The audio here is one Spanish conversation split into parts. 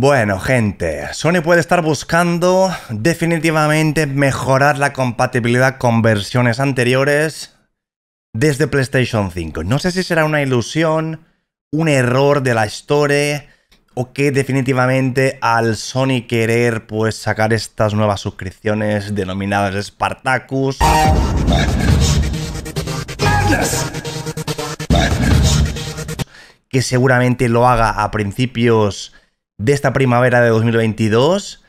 Bueno, gente, Sony puede estar buscando definitivamente mejorar la compatibilidad con versiones anteriores desde PlayStation 5. No sé si será una ilusión, un error de la historia o que definitivamente al Sony querer pues sacar estas nuevas suscripciones denominadas Spartacus. Que seguramente lo haga a principios de esta primavera de 2022,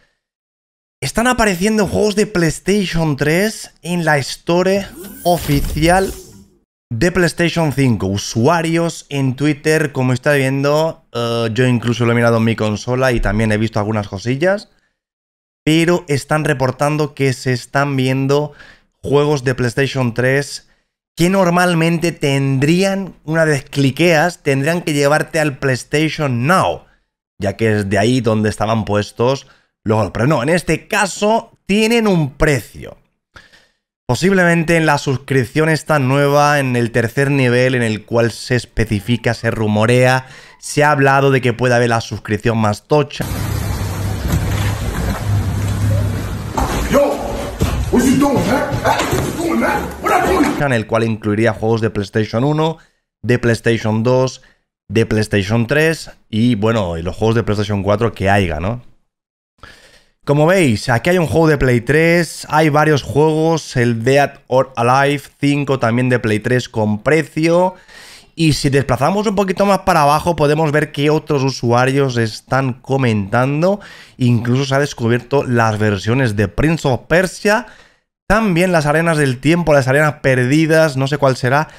están apareciendo juegos de PlayStation 3 en la Store oficial de PlayStation 5. Usuarios en Twitter, como estáis viendo, eh, yo incluso lo he mirado en mi consola y también he visto algunas cosillas, pero están reportando que se están viendo juegos de PlayStation 3 que normalmente tendrían, una vez cliqueas, tendrían que llevarte al PlayStation Now ya que es de ahí donde estaban puestos Luego, Pero no, en este caso tienen un precio. Posiblemente en la suscripción esta nueva, en el tercer nivel en el cual se especifica, se rumorea, se ha hablado de que puede haber la suscripción más tocha. ¿eh? ¿Eh? ¿eh? En el cual incluiría juegos de PlayStation 1, de PlayStation 2, de PlayStation 3 y bueno, y los juegos de PlayStation 4 que haya, ¿no? Como veis, aquí hay un juego de Play 3, hay varios juegos, el Dead or Alive 5 también de Play 3 con precio. Y si desplazamos un poquito más para abajo podemos ver que otros usuarios están comentando. Incluso se ha descubierto las versiones de Prince of Persia, también las arenas del tiempo, las arenas perdidas, no sé cuál será.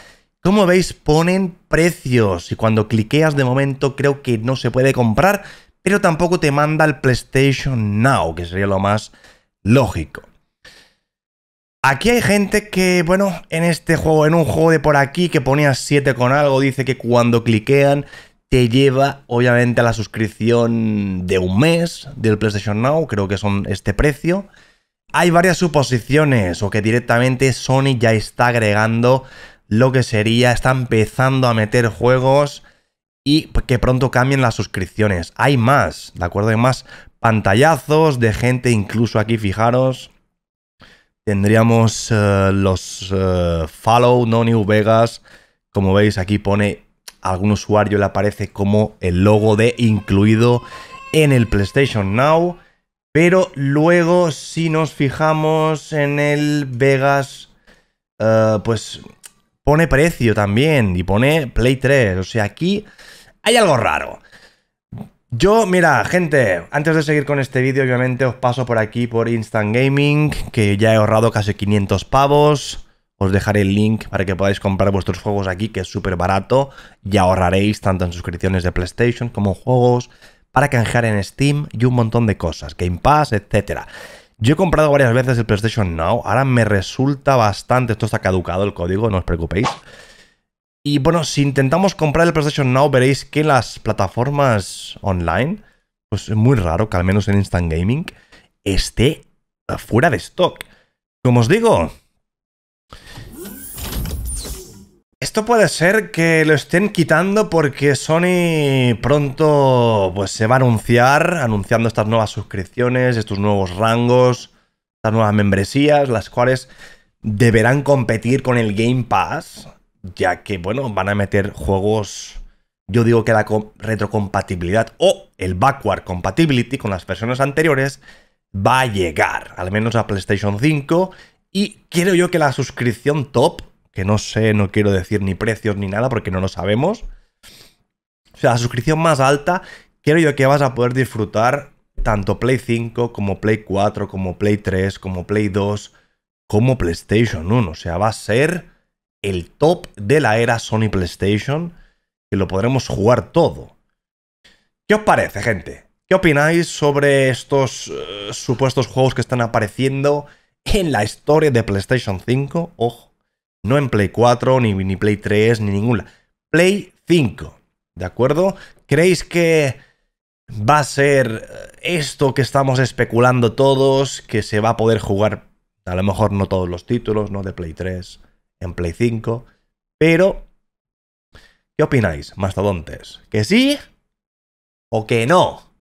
Como veis, ponen precios y cuando cliqueas de momento creo que no se puede comprar, pero tampoco te manda el PlayStation Now, que sería lo más lógico. Aquí hay gente que, bueno, en este juego, en un juego de por aquí que ponía 7 con algo, dice que cuando cliquean te lleva obviamente a la suscripción de un mes del PlayStation Now, creo que son este precio. Hay varias suposiciones o que directamente Sony ya está agregando lo que sería, está empezando a meter juegos y que pronto cambien las suscripciones. Hay más, ¿de acuerdo? Hay más pantallazos de gente, incluso aquí, fijaros. Tendríamos eh, los eh, Follow No New Vegas. Como veis, aquí pone algún usuario, le aparece como el logo de incluido en el PlayStation Now. Pero luego, si nos fijamos en el Vegas, eh, pues pone precio también y pone Play 3. O sea, aquí hay algo raro. Yo, mira, gente, antes de seguir con este vídeo, obviamente os paso por aquí por Instant Gaming, que ya he ahorrado casi 500 pavos. Os dejaré el link para que podáis comprar vuestros juegos aquí, que es súper barato. Y ahorraréis tanto en suscripciones de PlayStation como juegos para canjear en Steam y un montón de cosas, Game Pass, etcétera. Yo he comprado varias veces el PlayStation Now, ahora me resulta bastante, esto está caducado el código, no os preocupéis. Y bueno, si intentamos comprar el PlayStation Now, veréis que las plataformas online, pues es muy raro que al menos en Instant Gaming esté fuera de stock. Como os digo, Esto puede ser que lo estén quitando porque Sony pronto pues, se va a anunciar, anunciando estas nuevas suscripciones, estos nuevos rangos, estas nuevas membresías, las cuales deberán competir con el Game Pass, ya que, bueno, van a meter juegos, yo digo que la retrocompatibilidad o el backward compatibility con las versiones anteriores va a llegar, al menos a PlayStation 5, y quiero yo que la suscripción top que no sé, no quiero decir ni precios ni nada porque no lo sabemos. O sea, la suscripción más alta, creo yo que vas a poder disfrutar tanto Play 5 como Play 4, como Play 3, como Play 2, como PlayStation 1. O sea, va a ser el top de la era Sony PlayStation que lo podremos jugar todo. ¿Qué os parece, gente? ¿Qué opináis sobre estos eh, supuestos juegos que están apareciendo en la historia de PlayStation 5? Ojo no en Play 4, ni, ni Play 3, ni ninguna. Play 5. ¿De acuerdo? ¿Creéis que va a ser eh, esto que estamos especulando todos, que se va a poder jugar, a lo mejor no todos los títulos, ¿no? De Play 3, en Play 5, pero... ¿Qué opináis, mastodontes? ¿Que sí o que no?